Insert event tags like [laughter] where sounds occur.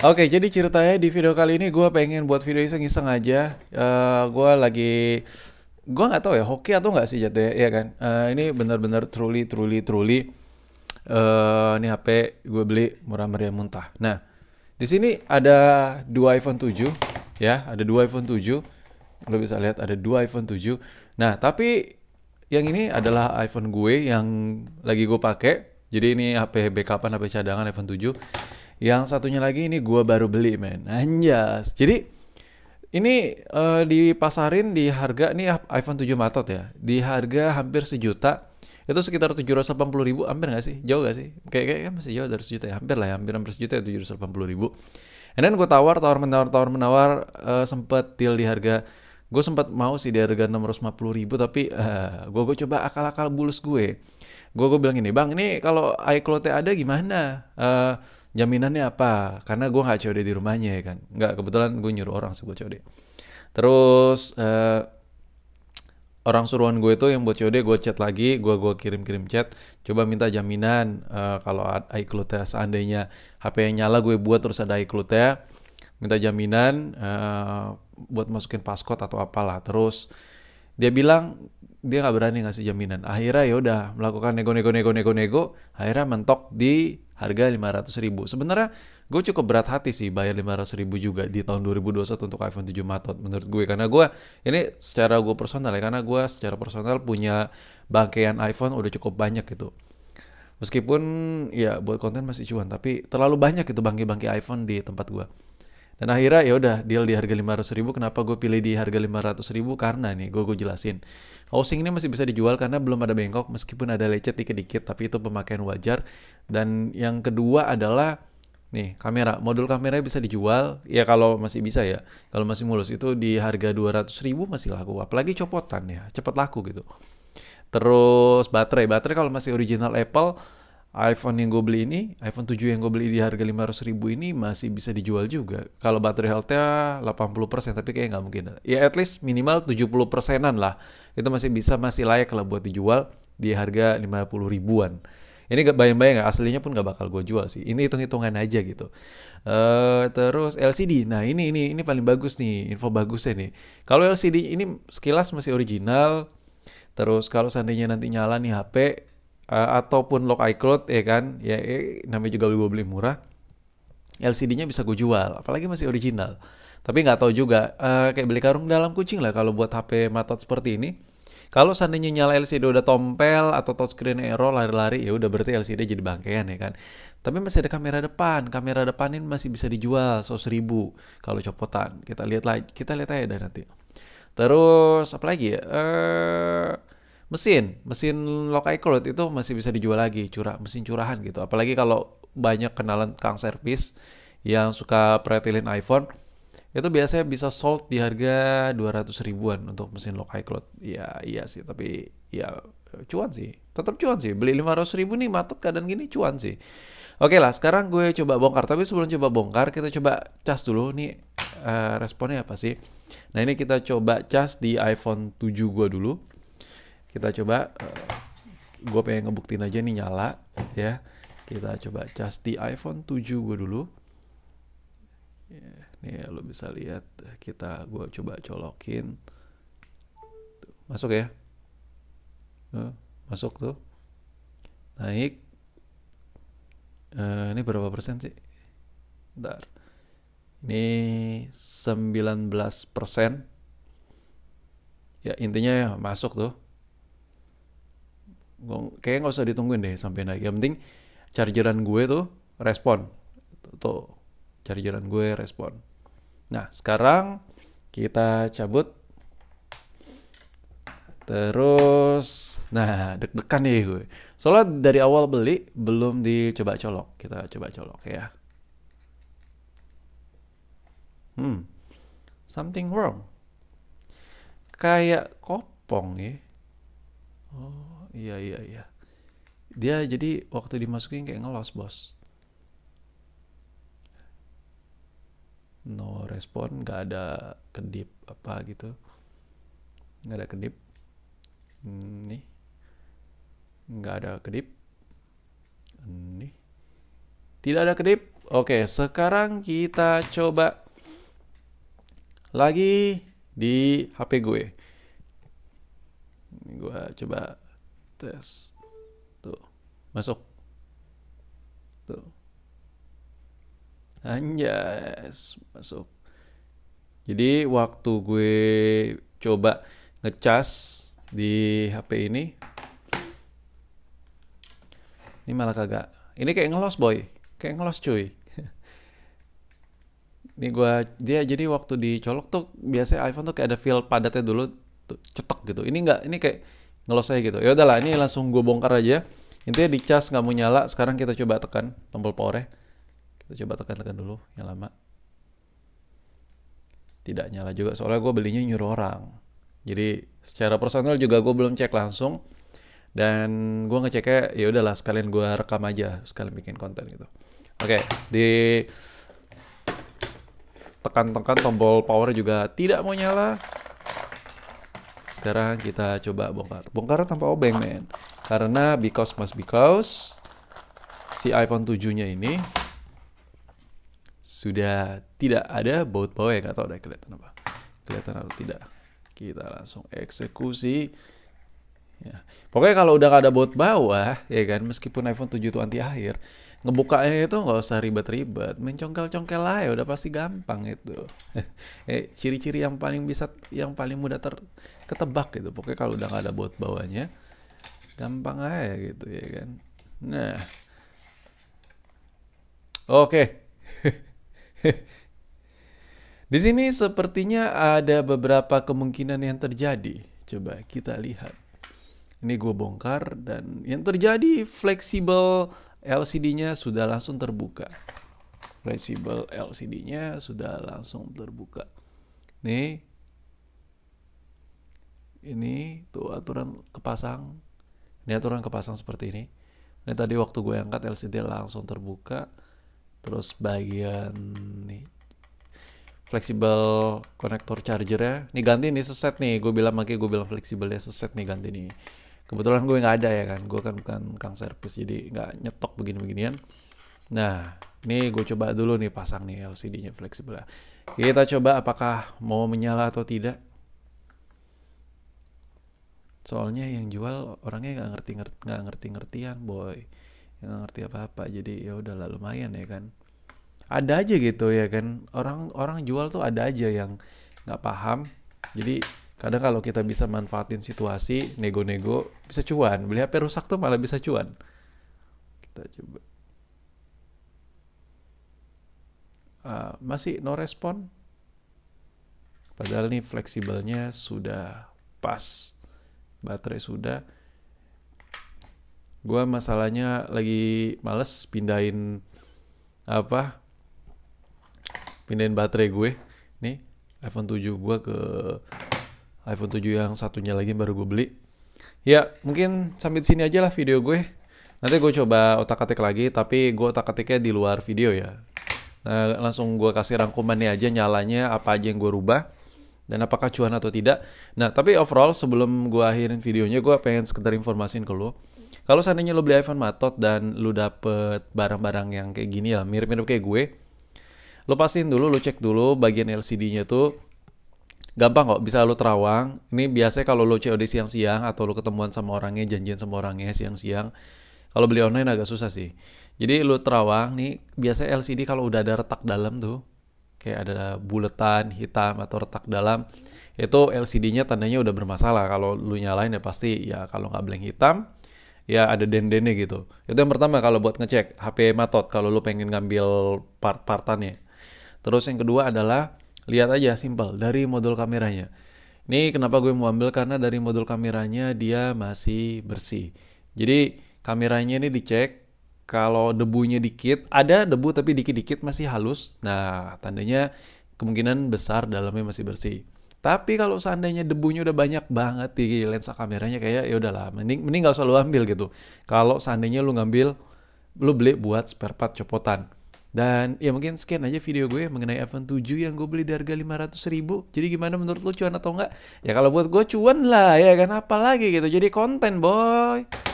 Oke, jadi ceritanya di video kali ini gue pengen buat video iseng-iseng aja. Uh, eh, gue lagi, gue nggak tahu ya hoki atau nggak sih jatuh ya, ya kan? Uh, ini benar-benar truly, truly, truly. Uh, ini HP gue beli murah meriah muntah. Nah, di sini ada dua iPhone 7, ya, ada dua iPhone 7. Lo bisa lihat ada dua iPhone 7. Nah, tapi yang ini adalah iPhone gue yang lagi gue pakai. Jadi ini HP backupan, HP cadangan iPhone 7. Yang satunya lagi ini gua baru beli, men. Anjas. Jadi ini uh, dipasarin di harga ini iPhone 7 Matot ya. Di harga hampir sejuta itu sekitar 780 ribu hampir nggak sih jauh nggak sih kayak kayaknya kan masih jauh dari sejuta ya hampir lah ya hampir hampir sejuta ya 780 ribu and then gue tawar tawar menawar tawar menawar uh, sempet deal di harga gue sempat mau sih di harga 650 ribu tapi uh, eh, gue gue coba akal akal bulus gue gue gue bilang ini bang ini kalau iCloud ada gimana uh, jaminannya apa karena gue nggak COD di rumahnya ya kan nggak kebetulan gue nyuruh orang sih buat COD terus uh, orang suruhan gue itu yang buat COD gue chat lagi gue gua kirim kirim chat coba minta jaminan uh, kalau iCloud seandainya HP yang nyala gue buat terus ada iCloud ya minta jaminan uh, buat masukin passcode atau apalah terus dia bilang dia nggak berani ngasih jaminan akhirnya ya udah melakukan nego nego nego nego nego akhirnya mentok di harga 500 ribu. Sebenarnya gue cukup berat hati sih bayar 500 ribu juga di tahun 2021 untuk iPhone 7 Matot menurut gue. Karena gue ini secara gue personal ya, karena gue secara personal punya bangkaian iPhone udah cukup banyak gitu. Meskipun ya buat konten masih cuan, tapi terlalu banyak itu bangki-bangki iPhone di tempat gue dan akhirnya ya udah deal di harga 500 ribu kenapa gue pilih di harga 500 ribu karena nih gue gue jelasin housing ini masih bisa dijual karena belum ada bengkok meskipun ada lecet dikit-dikit tapi itu pemakaian wajar dan yang kedua adalah nih kamera modul kameranya bisa dijual ya kalau masih bisa ya kalau masih mulus itu di harga 200 ribu masih laku apalagi copotan ya cepet laku gitu terus baterai baterai kalau masih original Apple iPhone yang gue beli ini, iPhone 7 yang gue beli di harga 500 ribu ini masih bisa dijual juga. Kalau baterai health-nya 80%, tapi kayaknya nggak mungkin. Ya at least minimal 70 persenan lah. Itu masih bisa, masih layak lah buat dijual di harga 50 ribuan. Ini gak bayang-bayang gak, aslinya pun gak bakal gue jual sih. Ini hitung-hitungan aja gitu. Uh, terus LCD, nah ini ini ini paling bagus nih, info bagusnya nih. Kalau LCD ini sekilas masih original, Terus kalau seandainya nanti nyala nih HP, uh, ataupun lock iCloud ya kan ya eh, namanya juga gue beli murah LCD-nya bisa gue jual apalagi masih original tapi nggak tahu juga uh, kayak beli karung dalam kucing lah kalau buat HP matot seperti ini kalau seandainya nyala LCD udah tompel atau touchscreen error lari-lari ya udah berarti LCD jadi bangkean ya kan. Tapi masih ada kamera depan, kamera depan ini masih bisa dijual so seribu kalau copotan. Kita lihat lagi, kita lihat aja dari nanti. Terus apa lagi ya? Eh mesin mesin lokai cloud itu masih bisa dijual lagi curah mesin curahan gitu apalagi kalau banyak kenalan kang servis yang suka pretilin iPhone itu biasanya bisa sold di harga 200 ribuan untuk mesin lokai cloud ya iya sih tapi ya cuan sih tetap cuan sih beli 500 ribu nih matut keadaan gini cuan sih Oke lah, sekarang gue coba bongkar. Tapi sebelum coba bongkar, kita coba cas dulu nih uh, responnya apa sih. Nah ini kita coba cas di iPhone 7 gue dulu kita coba uh, eh, gue pengen ngebuktiin aja nih nyala ya kita coba cas di iPhone 7 gue dulu ya, nih ya, lo bisa lihat kita gue coba colokin masuk ya eh, masuk tuh naik uh, ini berapa persen sih Bentar. ini 19 persen ya intinya ya masuk tuh kayaknya nggak usah ditungguin deh sampai naik. Yang penting chargeran gue tuh respon. Tuh, chargeran gue respon. Nah, sekarang kita cabut. Terus, nah deg-degan nih gue. Soalnya dari awal beli belum dicoba colok. Kita coba colok ya. Hmm, something wrong. Kayak kopong ya. Oh iya iya iya dia jadi waktu dimasukin kayak ngelos bos no respon nggak ada kedip apa gitu nggak ada kedip nih nggak ada kedip nih tidak ada kedip oke sekarang kita coba lagi di HP gue gue coba Tes. Tuh. Masuk. Tuh. Anjas, masuk. Jadi waktu gue coba ngecas di HP ini ini malah kagak. Ini kayak ngelos boy, kayak ngelos cuy. [laughs] ini gua dia jadi waktu dicolok tuh biasanya iPhone tuh kayak ada feel padatnya dulu tuh cetok gitu. Ini enggak, ini kayak ngelos aja gitu ya udahlah ini langsung gue bongkar aja intinya di cas nggak mau nyala sekarang kita coba tekan tombol power ya. kita coba tekan-tekan dulu yang lama tidak nyala juga soalnya gue belinya nyuruh orang jadi secara personal juga gue belum cek langsung dan gue ngeceknya ya udahlah sekalian gue rekam aja sekalian bikin konten gitu oke di tekan-tekan tombol power juga tidak mau nyala sekarang kita coba bongkar. Bongkar tanpa obeng, men. Karena because must because si iPhone 7-nya ini sudah tidak ada baut bawah ya, atau tahu udah kelihatan apa. Kelihatan atau tidak. Kita langsung eksekusi. Ya. Pokoknya kalau udah nggak ada baut bawah, ya kan, meskipun iPhone 7 itu anti air, ngebukanya itu nggak usah ribet-ribet mencongkel congkel lah aja udah pasti gampang itu [laughs] eh ciri-ciri yang paling bisa yang paling mudah ter ketebak gitu pokoknya kalau udah nggak ada bot bawahnya gampang aja gitu ya kan nah oke [laughs] di sini sepertinya ada beberapa kemungkinan yang terjadi coba kita lihat ini gue bongkar dan yang terjadi fleksibel LCD-nya sudah langsung terbuka. Flexible LCD-nya sudah langsung terbuka. Nih. Ini tuh aturan kepasang. Ini aturan kepasang seperti ini. Ini tadi waktu gue angkat LCD langsung terbuka. Terus bagian nih fleksibel konektor charger ya. Nih ganti nih seset nih. Gue bilang makanya gue bilang fleksibelnya seset nih ganti nih kebetulan gue nggak ada ya kan gue kan bukan kang servis jadi nggak nyetok begini-beginian nah ini gue coba dulu nih pasang nih LCD nya fleksibel ya. kita coba apakah mau menyala atau tidak soalnya yang jual orangnya nggak ngerti nggak ngerti ngertian boy nggak ngerti apa apa jadi ya udah udahlah lumayan ya kan ada aja gitu ya kan orang orang jual tuh ada aja yang nggak paham jadi kadang kalau kita bisa manfaatin situasi nego-nego bisa cuan beli HP rusak tuh malah bisa cuan kita coba uh, masih no respon padahal nih fleksibelnya sudah pas baterai sudah gua masalahnya lagi males pindahin apa pindahin baterai gue nih iPhone 7 gue ke iPhone 7 yang satunya lagi baru gue beli. Ya, mungkin sampai sini aja lah video gue. Nanti gue coba otak-atik lagi, tapi gue otak-atiknya di luar video ya. Nah, langsung gue kasih rangkumannya aja, nyalanya apa aja yang gue rubah. Dan apakah cuan atau tidak. Nah, tapi overall sebelum gue akhirin videonya, gue pengen sekedar informasiin ke lo. Kalau seandainya lo beli iPhone matot dan lo dapet barang-barang yang kayak gini lah, mirip-mirip kayak gue. Lo pastiin dulu, lo cek dulu bagian LCD-nya tuh gampang kok bisa lo terawang ini biasanya kalau lo COD siang-siang atau lo ketemuan sama orangnya janjian sama orangnya siang-siang kalau beli online agak susah sih jadi lo terawang nih biasanya LCD kalau udah ada retak dalam tuh kayak ada buletan hitam atau retak dalam itu LCD-nya tandanya udah bermasalah kalau lu nyalain ya pasti ya kalau nggak blank hitam ya ada dendennya gitu itu yang pertama kalau buat ngecek HP matot kalau lo pengen ngambil part-partannya terus yang kedua adalah lihat aja simple dari modul kameranya ini kenapa gue mau ambil karena dari modul kameranya dia masih bersih jadi kameranya ini dicek kalau debunya dikit ada debu tapi dikit-dikit masih halus nah tandanya kemungkinan besar dalamnya masih bersih tapi kalau seandainya debunya udah banyak banget di lensa kameranya kayak ya udahlah, mending mending gak usah lu ambil gitu. Kalau seandainya lu ngambil lu beli buat spare part copotan. Dan ya mungkin sekian aja video gue mengenai event 7 yang gue beli di harga 500 ribu. Jadi gimana menurut lo cuan atau enggak? Ya kalau buat gue cuan lah ya kan apalagi gitu. Jadi konten boy.